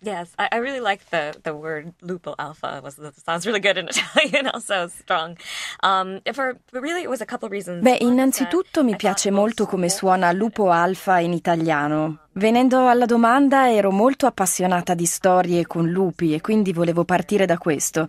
Yes, I, I, really like the, the word lupo alpha. Was sounds really good in Italian, also strong. Um, for, really it was a reasons. Beh, innanzitutto mi piace molto come suona lupo alfa in italiano. Venendo alla domanda, ero molto appassionata di storie con lupi e quindi volevo partire da questo.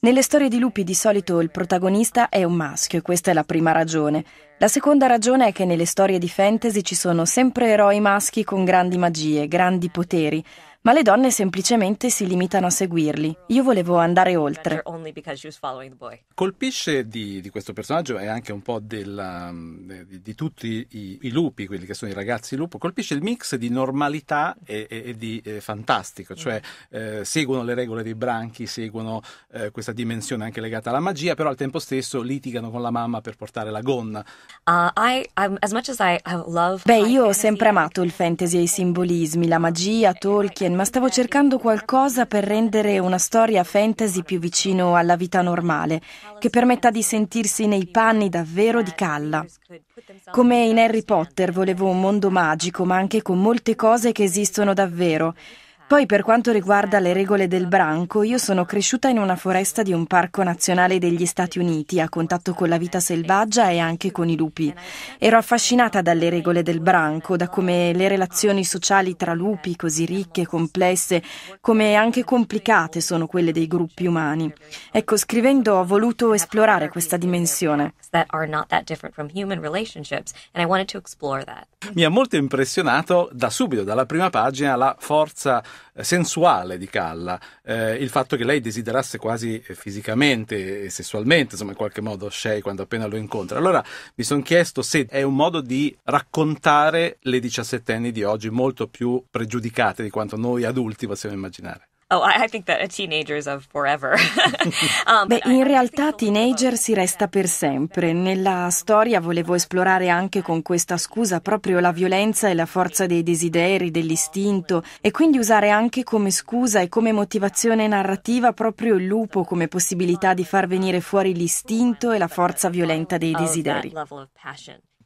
Nelle storie di lupi di solito il protagonista è un maschio e questa è la prima ragione. La seconda ragione è che nelle storie di fantasy ci sono sempre eroi maschi con grandi magie, grandi poteri, ma le donne semplicemente si limitano a seguirli. Io volevo andare oltre. Colpisce di, di questo personaggio e anche un po' della, di, di, tutti i, i, lupi, quelli che sono i ragazzi lupo, colpisce il mix di normalità e, e, e di eh, fantastico, cioè eh, seguono le regole dei branchi, seguono eh, questa dimensione anche legata alla magia, però al tempo stesso litigano con la mamma per portare la gonna. Uh, I, as as I love... Beh, io ho sempre amato il fantasy e i simbolismi, la magia, Tolkien, ma stavo cercando qualcosa per rendere una storia fantasy più vicino alla vita normale, che permetta di sentirsi nei panni davvero di Calla. Come in Harry Potter volevo un mondo magico, ma anche con molte cose che esistono davvero, poi per quanto riguarda le regole del branco, io sono cresciuta in una foresta di un parco nazionale degli Stati Uniti, a contatto con la vita selvaggia e anche con i lupi. Ero affascinata dalle regole del branco, da come le relazioni sociali tra lupi, così ricche, e complesse, come anche complicate sono quelle dei gruppi umani. Ecco, scrivendo ho voluto esplorare questa dimensione. Mi ha molto impressionato da subito, dalla prima pagina, la forza eh, sensuale di Calla, eh, il fatto che lei desiderasse quasi eh, fisicamente e sessualmente, insomma in qualche modo Shea quando appena lo incontra. Allora mi sono chiesto se è un modo di raccontare le diciassettenni di oggi molto più pregiudicate di quanto noi adulti possiamo immaginare. Oh, teenager um, Beh, in realtà teenager si resta per sempre. Nella storia volevo esplorare anche con questa scusa proprio la violenza e la forza dei desideri, dell'istinto e quindi usare anche come scusa e come motivazione narrativa proprio il lupo come possibilità di far venire fuori l'istinto e la forza violenta dei oh, desideri.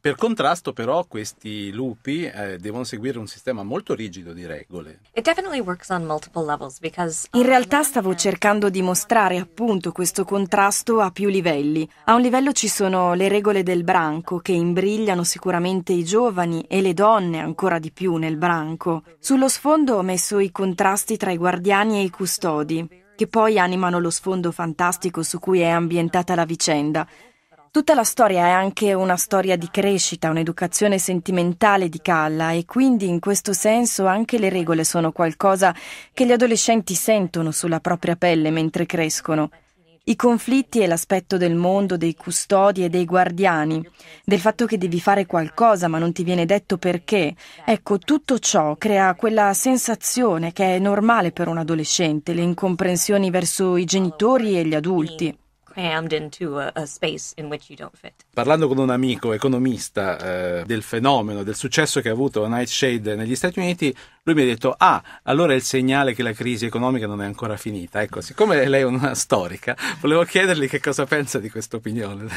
Per contrasto, però, questi lupi eh, devono seguire un sistema molto rigido di regole. In um, realtà stavo cercando di mostrare appunto questo contrasto a più livelli. A un livello ci sono le regole del branco che imbrigliano sicuramente i giovani e le donne ancora di più nel branco. Sullo sfondo ho messo i contrasti tra i guardiani e i custodi, che poi animano lo sfondo fantastico su cui è ambientata la vicenda. Tutta la storia è anche una storia di crescita, un'educazione sentimentale di Calla e quindi in questo senso anche le regole sono qualcosa che gli adolescenti sentono sulla propria pelle mentre crescono. I conflitti e l'aspetto del mondo, dei custodi e dei guardiani, del fatto che devi fare qualcosa ma non ti viene detto perché, ecco, tutto ciò crea quella sensazione che è normale per un adolescente, le incomprensioni verso i genitori e gli adulti crammed into a, a space in which you don't fit. Parlando con un amico economista eh, del fenomeno, del successo che ha avuto Nightshade negli Stati Uniti, lui mi ha detto, ah, allora è il segnale che la crisi economica non è ancora finita. Ecco, siccome lei è una storica, volevo chiedergli che cosa pensa di questa opinione.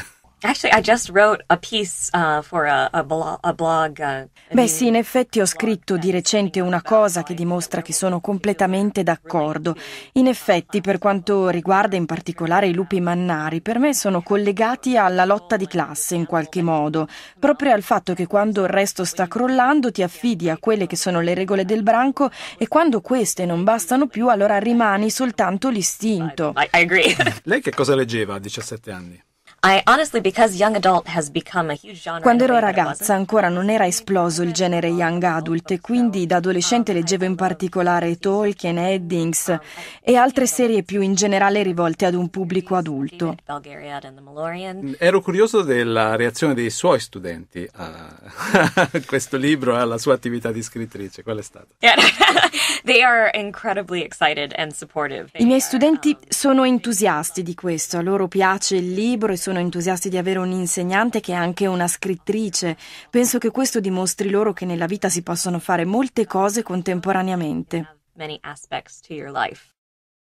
Actually, I just wrote a piece uh, for a, a, blo- a blog. Uh, Beh, sì, in effetti ho scritto di recente una cosa che dimostra che sono completamente d'accordo. In effetti, per quanto riguarda in particolare i lupi mannari, per me sono collegati alla lotta di classe in qualche modo, proprio al fatto che quando il resto sta crollando ti affidi a quelle che sono le regole del branco e quando queste non bastano più, allora rimani soltanto l'istinto. I, I Lei che cosa leggeva a 17 anni? Quando ero ragazza ancora non era esploso il genere young adult e quindi da adolescente leggevo in particolare Tolkien, Eddings e altre serie più in generale rivolte ad un pubblico adulto. Mm, ero curioso della reazione dei suoi studenti a questo libro e alla sua attività di scrittrice. Qual è stata? I miei studenti sono entusiasti di questo, a loro piace il libro e sono sono entusiasti di avere un insegnante che è anche una scrittrice. Penso che questo dimostri loro che nella vita si possono fare molte cose contemporaneamente. Many aspects to your life.